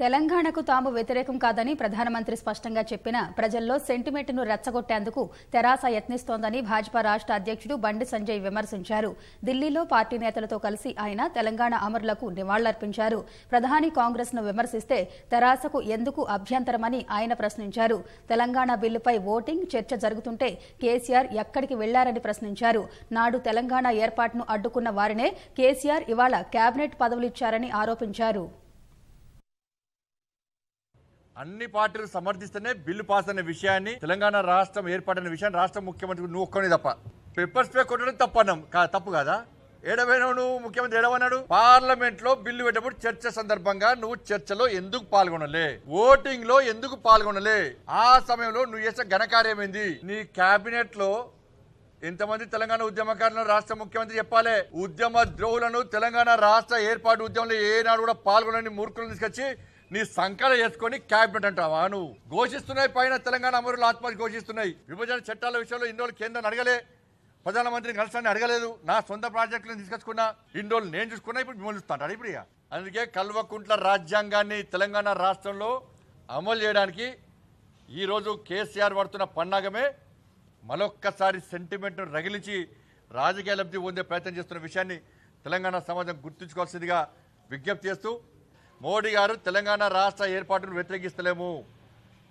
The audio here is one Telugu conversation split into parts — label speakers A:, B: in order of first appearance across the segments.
A: తెలంగాణకు తాము వ్యతిరేకం కాదని ప్రధానమంత్రి స్పష్టంగా చెప్పిన ప్రజల్లో సెంటిమెంట్ను రెచ్చగొట్టేందుకు తెరాస యత్నిస్తోందని భాజపా రాష్ట్ర అధ్యక్షుడు బండి సంజయ్ విమర్శించారు ఢిల్లీలో పార్టీ నేతలతో కలిసి ఆయన తెలంగాణ అమరులకు నివాళులర్పించారు ప్రధాని కాంగ్రెస్ను విమర్శిస్తే తెరాసకు ఎందుకు అభ్యంతరమని ఆయన ప్రశ్నించారు తెలంగాణ బిల్లుపై ఓటింగ్ చర్చ జరుగుతుంటే కేసీఆర్ ఎక్కడికి వెళ్లారని ప్రశ్నించారు నాడు తెలంగాణ ఏర్పాటును అడ్డుకున్న వారినే కేసీఆర్ ఇవాళ కేబినెట్ పదవులిచ్చారని ఆరోపించారు
B: అన్ని పార్టీలు సమర్థిస్తేనే బిల్లు పాస్ అనే విషయాన్ని తెలంగాణ రాష్ట్రం ఏర్పడిన విషయాన్ని రాష్ట్ర ముఖ్యమంత్రి నువ్వు ఒక్కనే తప్ప పేపర్ స్ప్రే కొట్టడం తప్ప తప్పు కాదా ఏడవైనా నువ్వు ముఖ్యమంత్రి ఏడవన్నాడు పార్లమెంట్ లో బిల్లు పెట్టేప్పుడు చర్చ సందర్భంగా నువ్వు చర్చలో ఎందుకు పాల్గొనలే ఓటింగ్ లో ఎందుకు పాల్గొనలే ఆ సమయంలో నువ్వు చేసే ఘనకార్యం ఏంది నీ కేబినెట్ లో ఎంతమంది తెలంగాణ ఉద్యమకారులను రాష్ట్ర ముఖ్యమంత్రి చెప్పాలి ఉద్యమ ద్రోహులను తెలంగాణ రాష్ట్ర ఏర్పాటు ఉద్యమంలో ఏనాడు కూడా పాల్గొనని మూర్ఖులు తీసుకొచ్చి నీ సంకల చేసుకొని క్యాబినెట్ అంటావా నువ్వు ఘోషిస్తున్నాయి పైన తెలంగాణ అమరులు ఆత్మహత్య ఘోషిస్తున్నాయి విభజన చట్టాల విషయంలో ఇన్ని కేంద్రం కేంద్రాన్ని అడగలే ప్రధానమంత్రి కలిసాన్ని అడగలేదు నా సొంత ప్రాజెక్టులను తీసుకొచ్చుకున్నా ఇన్ని నేను చూసుకున్నా ఇప్పుడు మిమ్మల్ని చూస్తాను ఇప్పుడు అందుకే కల్వకుంట్ల రాజ్యాంగాన్ని తెలంగాణ రాష్ట్రంలో అమలు చేయడానికి ఈరోజు కేసీఆర్ పడుతున్న పన్నాగమే మరొక్కసారి సెంటిమెంట్ను రగిలించి రాజకీయ లబ్ధి పొందే ప్రయత్నం చేస్తున్న విషయాన్ని తెలంగాణ సమాజం గుర్తుంచుకోవాల్సిందిగా విజ్ఞప్తి చేస్తూ మోడీ గారు తెలంగాణ రాష్ట్ర ఏర్పాటును వ్యతిరేకిస్తలేము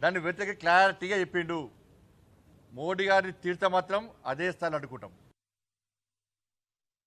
B: దాన్ని వ్యతిరేక క్లారిటీగా చెప్పిండు మోడీ గారిని తీర్చ మాత్రం అదే స్థాయిలో అడుగుకుంటాం